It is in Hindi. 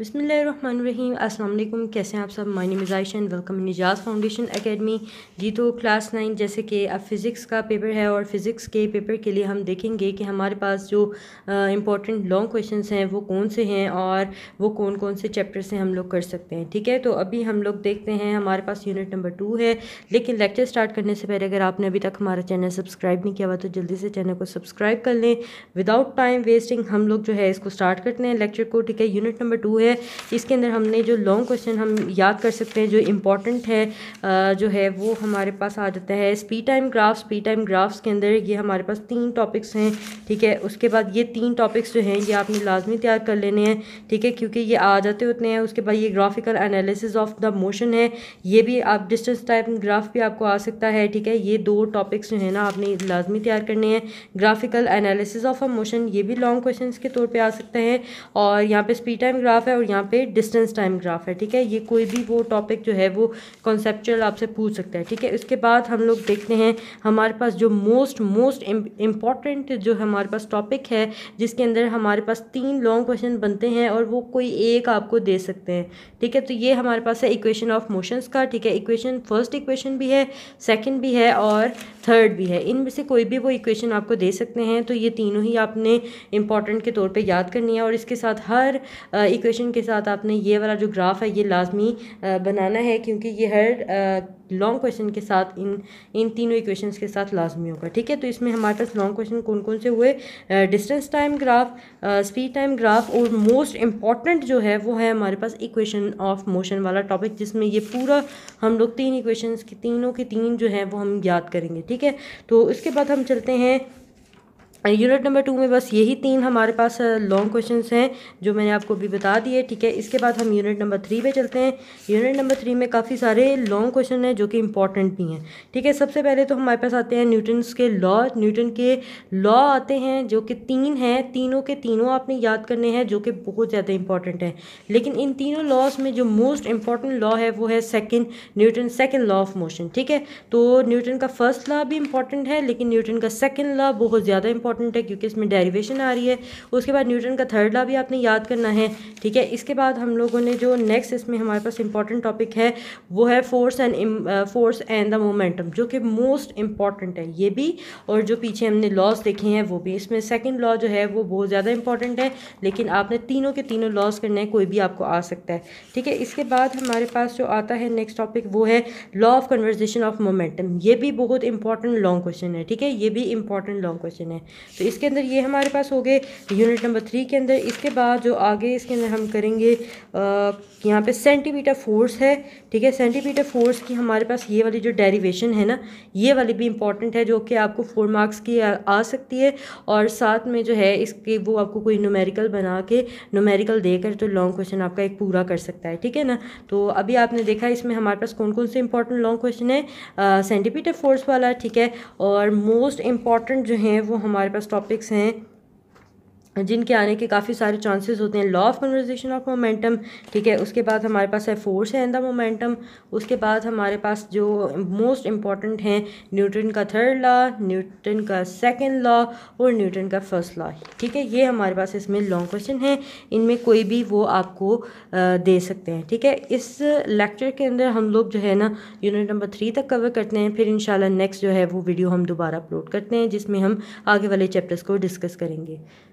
बसमीम अल्लाम कैसे हैं आप सब माय नेम एंड वेलकम निजाज फाउंडेशन एकेडमी जी तो क्लास नाइन जैसे कि अब फ़िज़िक्स का पेपर है और फ़िज़िक्स के पेपर के लिए हम देखेंगे कि हमारे पास जो इंपॉर्टेंट लॉन्ग क्वेश्चंस हैं वो कौन से हैं और वो कौन कौन से चैप्टर से हम लोग कर सकते हैं ठीक है तो अभी हम लोग देखते हैं हमारे पास यूनिट नंबर टू है लेकिन लेक्चर स्टार्ट करने से पहले अगर आपने अभी तक हमारा चैनल सब्सक्राइब नहीं किया हुआ तो जल्दी से चैनल को सब्सक्राइब कर लें विदाउट टाइम वेस्टिंग हम लोग जो है इसको स्टार्ट करते हैं लेक्चर को ठीक है यूनिट नंबर टू हुए इसके अंदर हमने जो लॉन्ग क्वेश्चन हम याद कर सकते हैं जो इम्पॉर्टेंट है जो है वो हमारे पास आ जाता है speed time graphs speed time graphs के अंदर ये हमारे पास तीन टॉपिक्स हैं ठीक है उसके बाद ये तीन टॉपिक्स जो हैं ये आपने लाजमी तैयार कर लेने हैं ठीक है क्योंकि ये आ जाते होते हैं उसके बाद ये graphical analysis of the motion है ये भी आप डिस्टेंस टाइप ग्राफ भी आपको आ सकता है ठीक है ये दो टॉपिक्स जो है ना आपने लाजमी तैयार करने हैं graphical analysis of a motion ये भी लॉन्ग क्वेश्चन के तौर पर आ सकते हैं और यहाँ पर स्पीड टाइम ग्राफ है और यहाँ पे डिस्टेंस टाइम ग्राफ है ठीक है ये कोई भी वो टॉपिक जो है वो कॉन्सेप्चुअल आपसे पूछ सकता है ठीक है इसके बाद हम लोग देखते हैं हमारे पास जो मोस्ट मोस्ट इम्पॉर्टेंट जो हमारे पास टॉपिक है जिसके अंदर हमारे पास तीन लॉन्ग क्वेश्चन बनते हैं और वो कोई एक आपको दे सकते हैं ठीक है तो ये हमारे पास है इक्वेशन ऑफ मोशंस का ठीक है इक्वेशन फर्स्ट इक्वेशन भी है सेकेंड भी है और थर्ड भी है इन में से कोई भी वो इक्वेशन आपको दे सकते हैं तो ये तीनों ही आपने इंपॉर्टेंट के तौर पे याद करनी है और इसके साथ हर इक्वेशन के साथ आपने ये वाला जो ग्राफ है ये लाजमी बनाना है क्योंकि ये हर लॉन्ग क्वेश्चन के साथ इन इन तीनों इक्वेशंस के साथ लाजमी होगा ठीक है तो इसमें हमारे पास लॉन्ग क्वेश्चन कौन कौन से हुए distance time graph speed time graph और मोस्ट इम्पॉर्टेंट जो है वो है हमारे पास इक्वेशन ऑफ मोशन वाला टॉपिक जिसमें ये पूरा हम लोग तीन इक्वेशन की तीनों के तीन जो है वो हम याद करेंगे ठीक है तो इसके बाद हम चलते हैं यूनिट नंबर टू में बस यही तीन हमारे पास लॉन्ग uh, क्वेश्चन हैं जो मैंने आपको अभी बता दिए ठीक है इसके बाद हम यूनिट नंबर थ्री पे चलते हैं यूनिट नंबर थ्री में काफ़ी सारे लॉन्ग क्वेश्चन हैं जो कि इंपॉर्टेंट भी हैं ठीक है सबसे पहले तो हमारे पास आते हैं न्यूटन्स के लॉ न्यूटन के लॉ आते हैं जो कि तीन हैं तीनों के तीनों आपने याद करने हैं जो कि बहुत ज़्यादा इंपॉर्टेंट हैं लेकिन इन तीनों लॉज में जो मोस्ट इंपॉर्टेंट लॉ है वो है second Newton second law of motion ठीक है तो न्यूटन का फर्स्ट लॉ भी इंपॉर्टेंट है लेकिन न्यूटन का सेकेंड लॉ बहुत ज़्यादा इंपॉर्टेंट है क्योंकि इसमें डेरिवेशन आ रही है उसके बाद न्यूटन का थर्ड लॉ भी आपने याद करना है ठीक है इसके बाद हम लोगों ने जो नेक्स्ट इसमें हमारे पास इंपॉर्टेंट टॉपिक है वो है force and force and the momentum जो कि मोस्ट इंपॉर्टेंट है ये भी और जो पीछे हमने लॉस देखे हैं वो भी इसमें सेकेंड लॉ जो है वो बहुत ज़्यादा इंपॉर्टेंट है लेकिन आपने तीनों के तीनों लॉस करने हैं कोई भी आपको आ सकता है ठीक है इसके बाद हमारे पास जो आता है नेक्स्ट टॉपिक वो है law of conservation of momentum ये भी बहुत इंपॉर्टेंट लॉन्ग क्वेश्चन है ठीक है ये भी इंपॉर्टेंट लॉन्ग क्वेश्चन है तो इसके अंदर ये हमारे पास हो गए यूनिट नंबर थ्री के अंदर इसके बाद जो आगे इसके अंदर हम करेंगे यहाँ पे सेंटीमीटर फोर्स है ठीक है सेंटीमीटर फोर्स की हमारे पास ये वाली जो डेरिवेशन है ना ये वाली भी इंपॉर्टेंट है जो कि आपको फोर मार्क्स की आ, आ सकती है और साथ में जो है इसके वो आपको कोई नोमेरिकल बना के नोमेरिकल देकर तो लॉन्ग क्वेश्चन आपका एक पूरा कर सकता है ठीक है ना तो अभी आपने देखा इसमें हमारे पास कौन कौन से इंपॉर्टेंट लॉन्ग क्वेश्चन है सेंटीमीटर फोर्स वाला ठीक है और मोस्ट इम्पॉर्टेंट जो है वो हमारे पास टॉपिक्स हैं जिनके आने के काफ़ी सारे चांसेस होते हैं law of conservation of momentum ठीक है उसके बाद हमारे पास है फोर्स एंड द मोमेंटम उसके बाद हमारे पास जो मोस्ट इम्पॉर्टेंट हैं न्यूटन का थर्ड लॉ न्यूटन का सेकंड लॉ और न्यूटन का फर्स्ट लॉ ठीक है ये हमारे पास इसमें लॉन्ग क्वेश्चन है इनमें कोई भी वो आपको दे सकते हैं ठीक है इस लेक्चर के अंदर हम लोग जो है ना यूनिट नंबर थ्री तक कवर करते हैं फिर इन नेक्स्ट जो है वो वीडियो हम दोबारा अपलोड करते हैं जिसमें हम आगे वाले चैप्टर्स को डिस्कस करेंगे